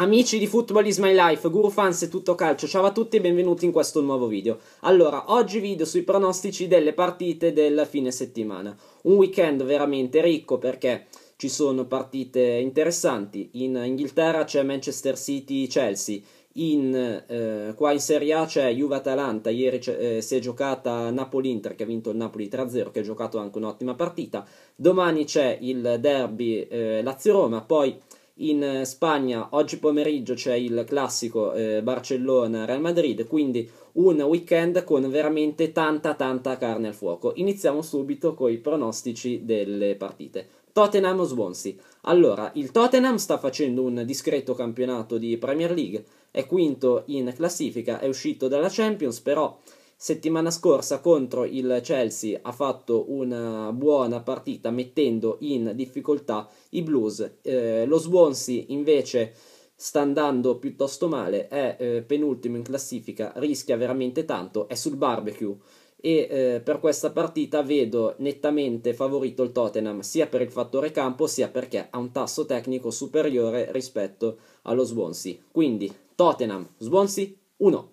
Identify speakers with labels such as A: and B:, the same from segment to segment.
A: Amici di Football is my life, guru fans e tutto calcio, ciao a tutti e benvenuti in questo nuovo video. Allora, oggi video sui pronostici delle partite del fine settimana. Un weekend veramente ricco perché ci sono partite interessanti. In Inghilterra c'è Manchester City-Chelsea, in, eh, qua in Serie A c'è Juve-Atalanta, ieri eh, si è giocata Napoli-Inter che ha vinto il Napoli 3-0, che ha giocato anche un'ottima partita. Domani c'è il derby eh, Lazio-Roma, poi... In eh, Spagna oggi pomeriggio c'è il classico eh, Barcellona-Real Madrid, quindi un weekend con veramente tanta tanta carne al fuoco. Iniziamo subito con i pronostici delle partite. Tottenham o Swansea. Allora, il Tottenham sta facendo un discreto campionato di Premier League, è quinto in classifica, è uscito dalla Champions, però Settimana scorsa contro il Chelsea ha fatto una buona partita mettendo in difficoltà i Blues. Eh, lo Swansea invece sta andando piuttosto male, è eh, penultimo in classifica, rischia veramente tanto, è sul barbecue e eh, per questa partita vedo nettamente favorito il Tottenham sia per il fattore campo sia perché ha un tasso tecnico superiore rispetto allo Swansea. Quindi Tottenham, Swansea 1.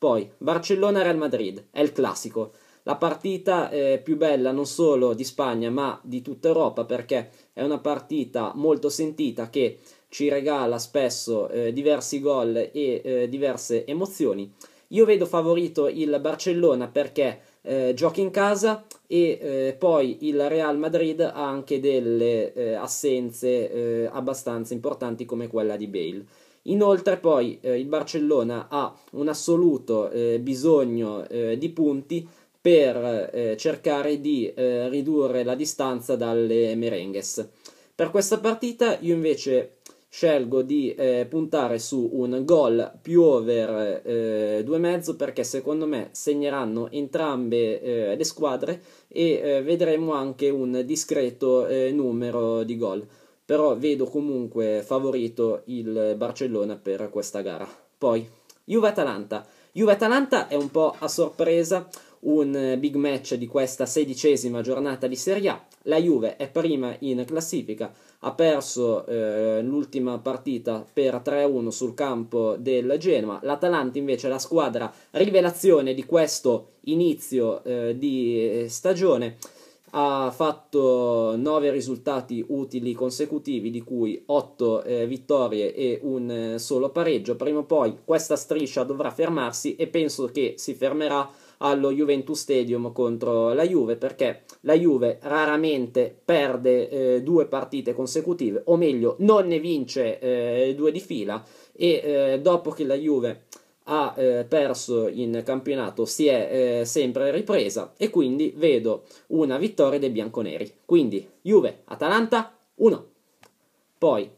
A: Poi Barcellona-Real Madrid, è il classico. La partita eh, più bella non solo di Spagna ma di tutta Europa perché è una partita molto sentita che ci regala spesso eh, diversi gol e eh, diverse emozioni. Io vedo favorito il Barcellona perché eh, gioca in casa e eh, poi il Real Madrid ha anche delle eh, assenze eh, abbastanza importanti come quella di Bale. Inoltre poi eh, il Barcellona ha un assoluto eh, bisogno eh, di punti per eh, cercare di eh, ridurre la distanza dalle merengues. Per questa partita io invece scelgo di eh, puntare su un gol più over 2,5 perché secondo me segneranno entrambe le squadre e vedremo anche un discreto numero di gol però vedo comunque favorito il Barcellona per questa gara. Poi Juve-Atalanta. Juve-Atalanta è un po' a sorpresa un big match di questa sedicesima giornata di Serie A. La Juve è prima in classifica, ha perso eh, l'ultima partita per 3-1 sul campo del Genoa. L'Atalanta invece è la squadra rivelazione di questo inizio eh, di eh, stagione ha fatto 9 risultati utili consecutivi, di cui 8 eh, vittorie e un eh, solo pareggio. Prima o poi questa striscia dovrà fermarsi e penso che si fermerà allo Juventus Stadium contro la Juve perché la Juve raramente perde eh, due partite consecutive, o meglio, non ne vince eh, due di fila e eh, dopo che la Juve ha eh, perso in campionato, si è eh, sempre ripresa e quindi vedo una vittoria dei bianconeri. Quindi Juve, Atalanta 1. Poi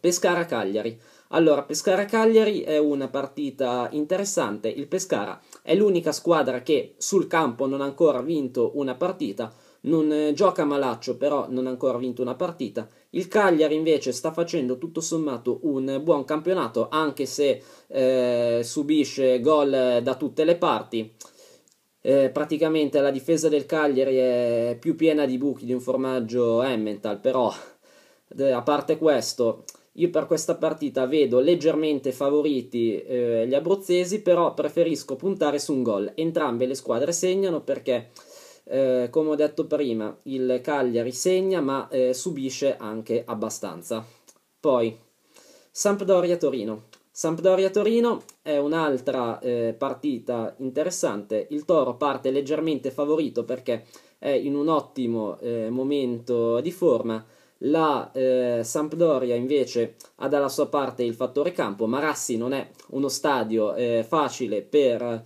A: Pescara Cagliari. Allora, Pescara Cagliari è una partita interessante. Il Pescara è l'unica squadra che sul campo non ha ancora vinto una partita, non eh, gioca malaccio, però non ha ancora vinto una partita. Il Cagliari invece sta facendo tutto sommato un buon campionato, anche se eh, subisce gol da tutte le parti. Eh, praticamente la difesa del Cagliari è più piena di buchi di un formaggio Emmental, però a parte questo, io per questa partita vedo leggermente favoriti eh, gli abruzzesi, però preferisco puntare su un gol. Entrambe le squadre segnano perché eh, come ho detto prima, il Cagliari segna ma eh, subisce anche abbastanza. Poi, Sampdoria-Torino. Sampdoria-Torino è un'altra eh, partita interessante. Il Toro parte leggermente favorito perché è in un ottimo eh, momento di forma. La eh, Sampdoria invece ha dalla sua parte il fattore campo. Marassi non è uno stadio eh, facile per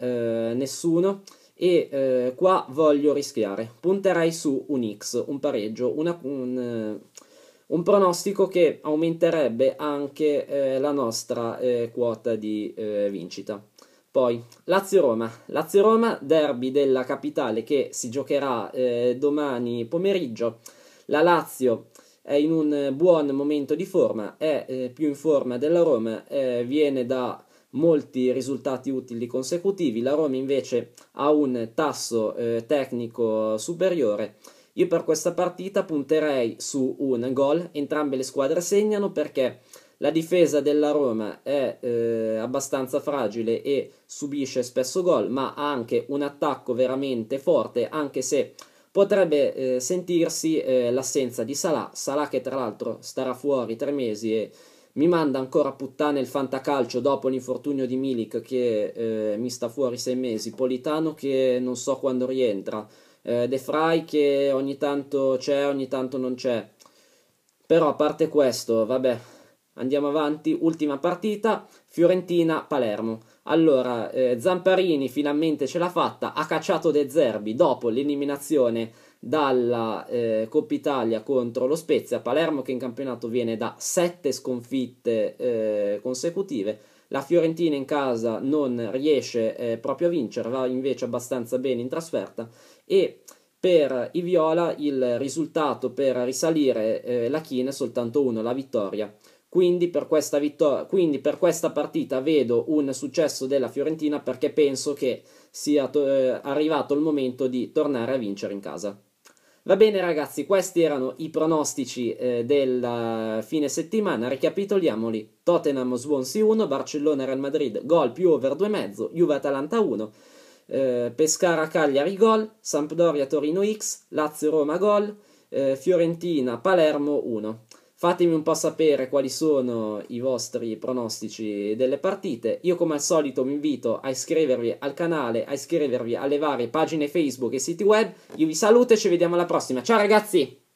A: eh, nessuno e eh, qua voglio rischiare. Punterei su un X, un pareggio, una, un, eh, un, pronostico che aumenterebbe anche eh, la nostra eh, quota di eh, vincita. Poi Lazio-Roma, Lazio-Roma, derby della capitale che si giocherà eh, domani pomeriggio. La Lazio è in un buon momento di forma, è più in forma della Roma, viene da molti risultati utili consecutivi, la Roma invece ha un tasso eh, tecnico superiore. Io per questa partita punterei su un gol, entrambe le squadre segnano perché la difesa della Roma è eh, abbastanza fragile e subisce spesso gol, ma ha anche un attacco veramente forte, anche se potrebbe eh, sentirsi eh, l'assenza di Salah, Salah che tra l'altro starà fuori tre mesi e mi manda ancora puttane il fantacalcio dopo l'infortunio di Milik che eh, mi sta fuori sei mesi, Politano che non so quando rientra, eh, De Frey che ogni tanto c'è, ogni tanto non c'è. Però a parte questo, vabbè, andiamo avanti, ultima partita, Fiorentina-Palermo. Allora, eh, Zamparini finalmente ce l'ha fatta, ha cacciato De Zerbi dopo l'eliminazione dalla eh, Coppa Italia contro lo Spezia, Palermo che in campionato viene da sette sconfitte eh, consecutive, la Fiorentina in casa non riesce eh, proprio a vincere, va invece abbastanza bene in trasferta e per i Viola il risultato per risalire eh, la china è soltanto uno, la vittoria. Quindi per, vittor- quindi per, questa partita vedo un successo della Fiorentina perché penso che sia to- eh, arrivato il momento di tornare a vincere in casa. Va bene ragazzi, questi erano i pronostici eh, della eh, fine settimana, ricapitoliamoli. Tottenham Swansea 1, Barcellona Real Madrid gol più over 2,5, Juve Atalanta 1, eh, Pescara Cagliari gol, Sampdoria Torino X, Lazio Roma gol, eh, Fiorentina Palermo 1. Fatemi un po' sapere quali sono i vostri pronostici delle partite. Io come al solito vi invito a iscrivervi al canale, a iscrivervi alle varie pagine Facebook e siti web. Io vi saluto e ci vediamo alla prossima. Ciao ragazzi!